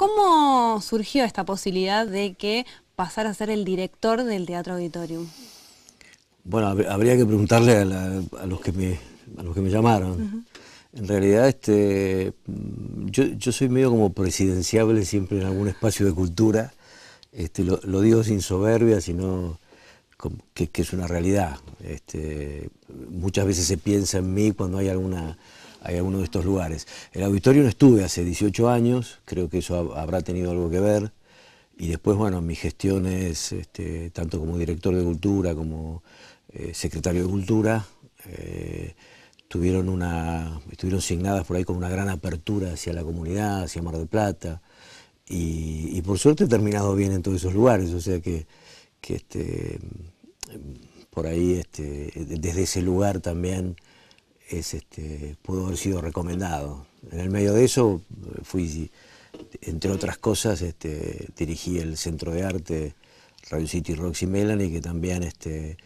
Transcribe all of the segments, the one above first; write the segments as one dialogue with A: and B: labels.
A: ¿Cómo surgió esta posibilidad de que pasara a ser el director del Teatro Auditorium?
B: Bueno, habría que preguntarle a, los, que me, llamaron. En realidad, este, yo, soy medio como presidenciable siempre en algún espacio de cultura. Este, lo, digo sin soberbia, sino que, que es una realidad. Este, muchas veces se piensa en mí cuando hay alguna ...hay alguno de estos lugares. El auditorio no estuve hace 18 años, creo que eso habrá tenido algo que ver. Y después, bueno, mis gestiones, este, tanto como director de cultura, como eh, secretario de cultura, eh, tuvieron una, estuvieron signadas por ahí con una gran apertura hacia la comunidad, hacia Mar del Plata. Y, por suerte he terminado bien en todos esos lugares, o sea que, que este, por ahí, este, desde ese lugar también este, pudo haber sido recomendado. En el medio de eso fui, entre otras cosas, este, dirigí el Centro de Arte Radio City Roxy Melanie, que también este,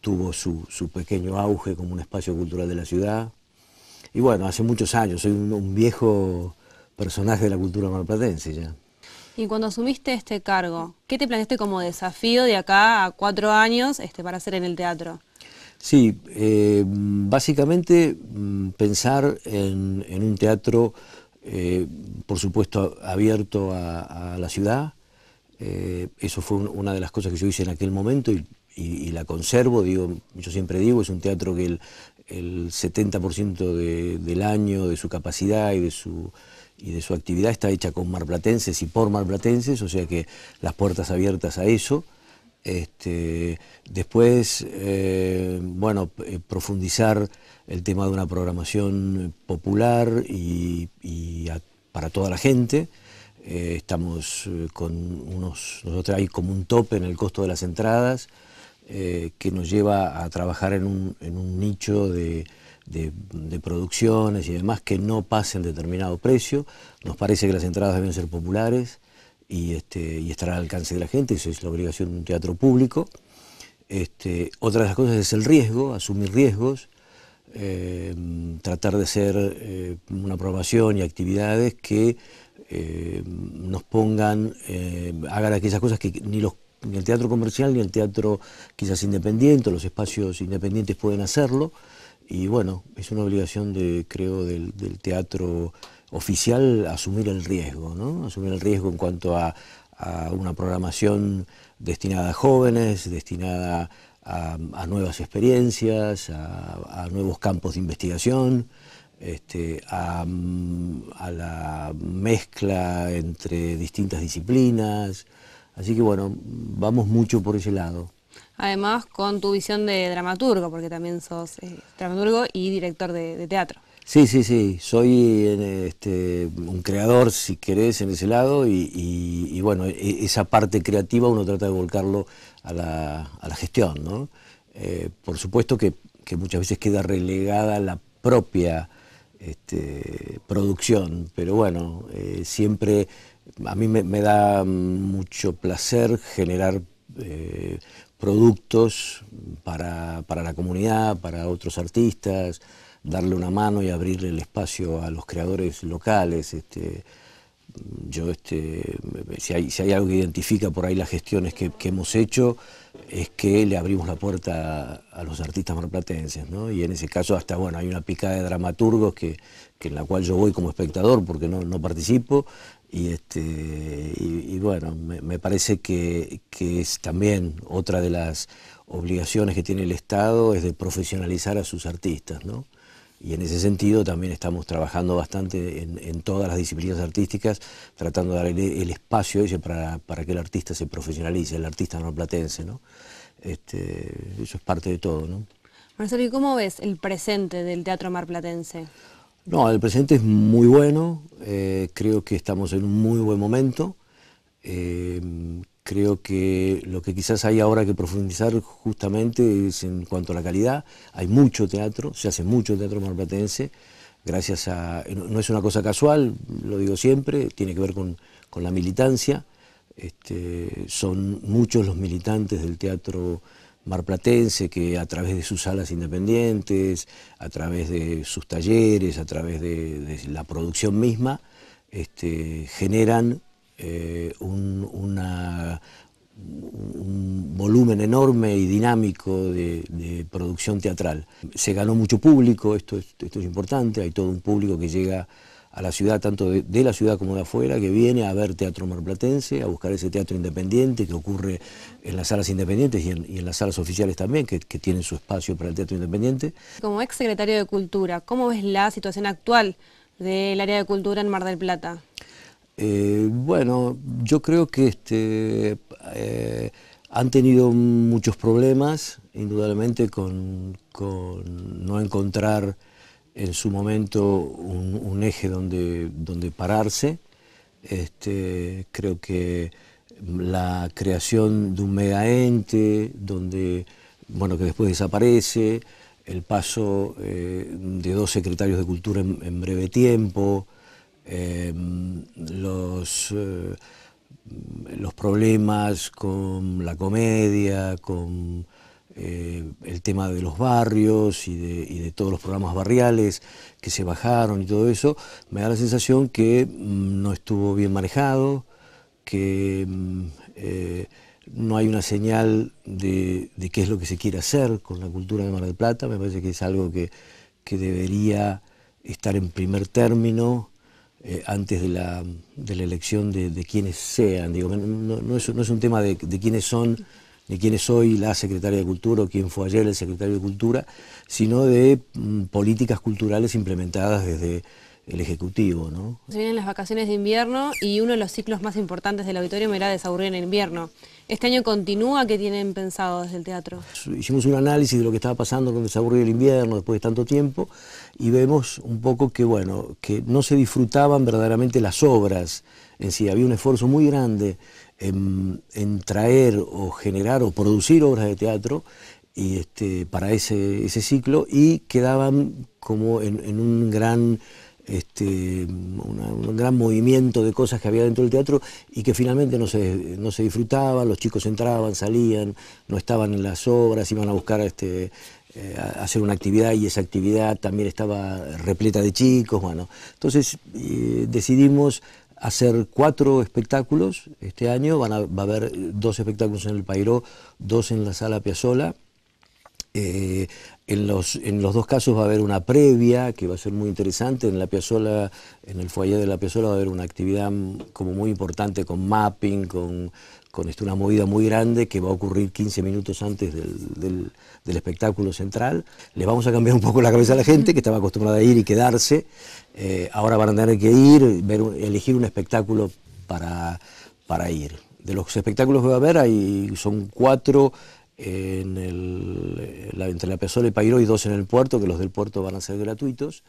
B: tuvo su, su, pequeño auge como un espacio cultural de la ciudad. Y bueno, hace muchos años, soy un, viejo personaje de la cultura marplatense ya.
A: Y cuando asumiste este cargo, ¿qué te planteaste como desafío de acá a cuatro años este, para hacer en el teatro?
B: Sí, eh, básicamente mm, pensar en, un teatro, eh, por supuesto, abierto a, la ciudad. Eh, eso fue una de las cosas que yo hice en aquel momento y, la conservo. Digo, yo siempre digo, es un teatro que el, 70% del año, de su capacidad y de su, y de su actividad está hecha con marplatenses y por marplatenses, o sea que las puertas abiertas a eso. Este, después, eh, bueno, eh, profundizar el tema de una programación popular y, para toda la gente. Eh, estamos con unos, nosotros hay como un tope en el costo de las entradas que nos lleva a trabajar en un, nicho de, producciones y demás que no pasen determinado precio. Nos parece que las entradas deben ser populares y, este, y estará al alcance de la gente, eso es la obligación de un teatro público. Este, otra de las cosas es el riesgo, asumir riesgos, eh, tratar de hacer eh, una programación y actividades que eh, nos pongan, hagan aquellas cosas que ni, los, ni el teatro comercial ni el teatro quizás independiente, los espacios independientes pueden hacerlo. Y bueno, es una obligación de, creo, del, del teatro oficial asumir el riesgo, ¿no? asumir el riesgo en cuanto a, una programación destinada a jóvenes, destinada a, nuevas experiencias, a, nuevos campos de investigación, este, a, la mezcla entre distintas disciplinas. Así que bueno, vamos mucho por ese lado.
A: Además con tu visión de dramaturgo, porque también sos eh, dramaturgo y director de teatro.
B: Sí, sí, sí, soy eh, este, un creador, si querés, en ese lado y, bueno, e, esa parte creativa uno trata de volcarlo a la, gestión, ¿no? Eh, por supuesto que, muchas veces queda relegada la propia este, producción, pero bueno, eh, siempre a mí me, da mucho placer generar productos para la comunidad, para otros artistas, darle una mano y abrirle el espacio a los creadores locales. Este, yo, este, si, hay, algo que identifica por ahí las gestiones que, hemos hecho, es que le abrimos la puerta a, los artistas marplatenses, ¿no? Y en ese caso hasta, bueno, hay una picada de dramaturgos que, en la cual yo voy como espectador porque no, participo, y, este, bueno, me, parece que, que, es también otra de las obligaciones que tiene el Estado, es de profesionalizar a sus artistas, ¿no? Y en ese sentido también estamos trabajando bastante en, todas las disciplinas artísticas, tratando de darle el espacio para, que el artista se profesionalice, el artista marplatense. ¿no? Este, eso es parte de todo, ¿no?
A: Marcelo, ¿y cómo ves el presente del teatro marplatense?
B: No, el presente es muy bueno, eh, creo que estamos en un muy buen momento, eh, Creo que lo que quizás hay ahora que profundizar justamente es en cuanto a la calidad. Hay mucho teatro, se hace mucho teatro marplatense, gracias a. Eh, no es una cosa casual, lo digo siempre, tiene que ver con, la militancia. Este, son muchos los militantes del teatro marplatense que a través de sus salas independientes, a través de sus talleres, a través de, la producción misma, este, generan eh, un, volumen enorme y dinámico de, producción teatral. Se ganó mucho público, esto es, importante, hay todo un público que llega a la ciudad, tanto de, la ciudad como de afuera, que viene a ver teatro marplatense, a buscar ese teatro independiente que ocurre en las salas independientes y en, las salas oficiales también, que, que, tienen su espacio para el teatro independiente.
A: Como ex secretario de Cultura, ¿cómo ves la situación actual del área de cultura en Mar del Plata?
B: Eh, bueno, yo creo que este, eh, han tenido muchos problemas, indudablemente, con, no encontrar en su momento un, eje donde, pararse. Este, creo que la creación de un megaente, donde, que después desaparece, el paso eh, de dos secretarios de cultura en breve tiempo, Em, los, eh, los problemas con la comedia, con eh, el tema de los barrios y de, todos los programas barriales que se bajaron y todo eso, me da la sensación que mm, no estuvo bien manejado, que mm, eh, no hay una señal de, qué es lo que se quiere hacer con la cultura de Mar del Plata, me parece que es algo que, que debería estar en primer término eh, antes de la, de la elección de, quienes sean. Digo, no, no, es, un tema de, de, quiénes son, de quiénes soy hoy la secretaria de Cultura o quién fue ayer el secretario de Cultura, sino de mm, políticas culturales implementadas desde el Ejecutivo. ¿no?
A: Se vienen las vacaciones de invierno y uno de los ciclos más importantes del auditorio era desaburrir en invierno. ¿Este año continúa? que tienen pensado desde el teatro?
B: Hicimos un análisis de lo que estaba pasando con desaburrir el invierno después de tanto tiempo y vemos un poco que, bueno, que no se disfrutaban verdaderamente las obras en sí. Había un esfuerzo muy grande en, traer o generar o producir obras de teatro y este, para ese, ese ciclo y quedaban como en un gran este, un gran movimiento de cosas que había dentro del teatro y que finalmente no se, no disfrutaba, los chicos entraban, salían, no estaban en las obras, iban a buscar este, eh, hacer una actividad y esa actividad también estaba repleta de chicos, bueno. Entonces eh, decidimos hacer cuatro espectáculos este año, Van a, va a haber dos espectáculos en el Pairó, dos en la Sala Piazzola, eh, en, los, en los dos casos va a haber una previa que va a ser muy interesante. En la Piazzola, en el foyer de la Piazzola va a haber una actividad como muy importante con mapping, con, con esto, una movida muy grande que va a ocurrir 15 minutos antes del, del, espectáculo central. Le vamos a cambiar un poco la cabeza a la gente que estaba acostumbrada a ir y quedarse. Eh, ahora van a tener que ir, elegir un espectáculo para, para ir. De los espectáculos que va a haber hay, son cuatro en, el, la, entre la Pesola y Pairo y dos en el puerto, que los del puerto van a ser gratuitos,